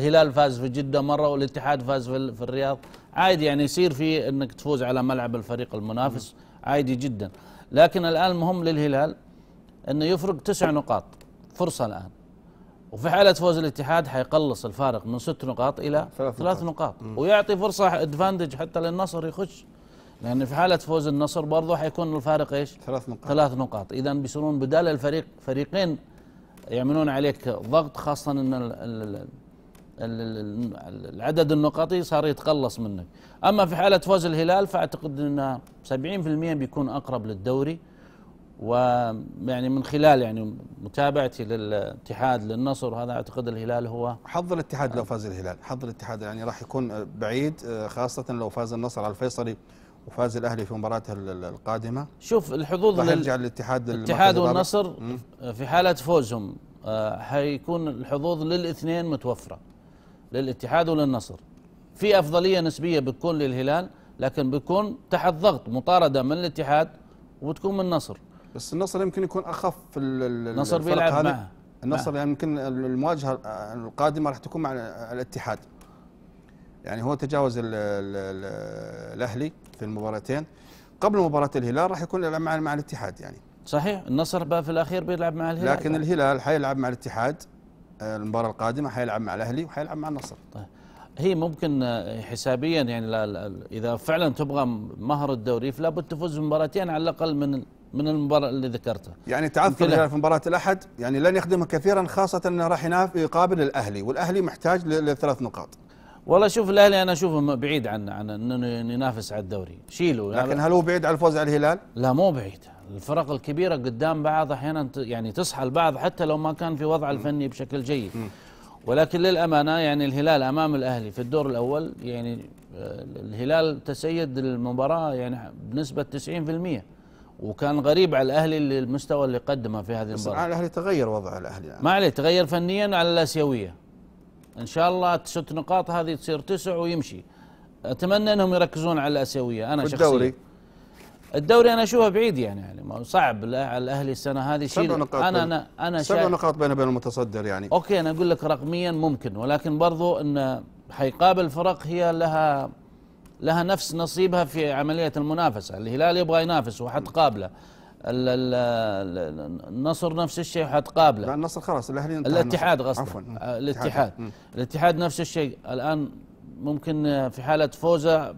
الهلال فاز في جدة مرة والاتحاد فاز في الرياض عادي يعني يصير في أنك تفوز على ملعب الفريق المنافس عادي جدا لكن الآن المهم للهلال أنه يفرق تسع نقاط فرصة الآن وفي حالة فوز الاتحاد حيقلص الفارق من ست نقاط إلى ثلاث, ثلاث نقاط ويعطي فرصة ادفانتج حتى للنصر يخش لأن في حالة فوز النصر برضه حيكون الفارق إيش ثلاث نقاط ثلاث نقاط إذا بيصيرون بدال الفريق فريقين يعملون عليك ضغط خاصة أن العدد النقطي صار يتقلص منك أما في حالة فوز الهلال فأعتقد أن 70% بيكون أقرب للدوري ويعني من خلال يعني متابعتي للاتحاد للنصر هذا اعتقد الهلال هو حظ الاتحاد لو فاز الهلال حظ الاتحاد يعني راح يكون بعيد آه، خاصه لو فاز النصر على الفيصلي وفاز الاهلي في مباراته القادمه شوف الحظوظ راح يرجع الاتحاد الاتحاد والنصر في حاله فوزهم آه، حيكون الحظوظ للاثنين متوفره للاتحاد وللنصر في افضليه نسبيه بتكون للهلال لكن بيكون تحت ضغط مطارده من الاتحاد وبتكون من النصر بس النصر يمكن يكون اخف في النصر بيلعب معه النصر يعني يمكن المواجهه القادمه راح تكون مع الاتحاد يعني هو تجاوز الـ الـ الـ الاهلي في المباراتين قبل مباراه الهلال راح يكون يلعب مع مع الاتحاد يعني صحيح النصر بقى في الاخير بيلعب مع الهلال لكن الهلال حيلعب مع الاتحاد آه، المباراه القادمه حيلعب مع الاهلي وحيلعب مع النصر طيب هي ممكن آه، حسابيا يعني اذا فعلا تبغى مهر الدوري فلا بد تفوز بمباراتين على الاقل من من المباراه اللي ذكرتها يعني تعثر في مباراه الاحد يعني لن يخدمه كثيرا خاصه انه راح يقابل الاهلي والاهلي محتاج لثلاث نقاط والله شوف الاهلي انا اشوفه بعيد عن عن انه ينافس على الدوري شيله لكن هل هو بعيد عن الفوز على الهلال؟ لا مو بعيد الفرق الكبيره قدام بعض احيانا يعني تصحى البعض حتى لو ما كان في وضع الفني بشكل جيد ولكن للامانه يعني الهلال امام الاهلي في الدور الاول يعني آه، الهلال تسيد المباراه يعني بنسبه 90% وكان غريب على الاهلي المستوى اللي قدمه في هذه المباراه بس الاهلي تغير وضع الاهلي يعني. ما عليه تغير فنيا على الاسيويه ان شاء الله ست نقاط هذه تصير تسع ويمشي اتمنى انهم يركزون على الاسيويه انا شخصيا الدوري انا اشوفه بعيد يعني يعني صعب على الاهلي السنه هذه شيء انا انا انا سبع نقاط بين بين المتصدر يعني اوكي انا اقول لك رقميا ممكن ولكن برضو ان حيقابل فرق هي لها لها نفس نصيبها في عمليه المنافسه، الهلال يبغى ينافس وحتقابله النصر نفس الشيء حتقابله لا النصر خلاص الاهلي الاتحاد قصدي عفوا الاتحاد الاتحاد نفس الشيء الان ممكن في حاله فوزه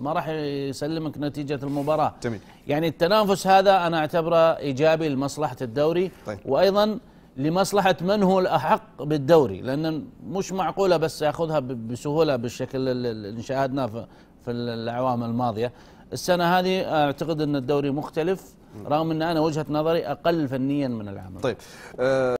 ما راح يسلمك نتيجه المباراه جميل. يعني التنافس هذا انا اعتبره ايجابي لمصلحه الدوري طيب. وايضا لمصلحه من هو الاحق بالدوري لان مش معقوله بس ياخذها بسهوله بالشكل اللي شاهدناه في الاعوام الماضيه السنه هذه اعتقد ان الدوري مختلف رغم ان انا وجهه نظري اقل فنيا من العام طيب أه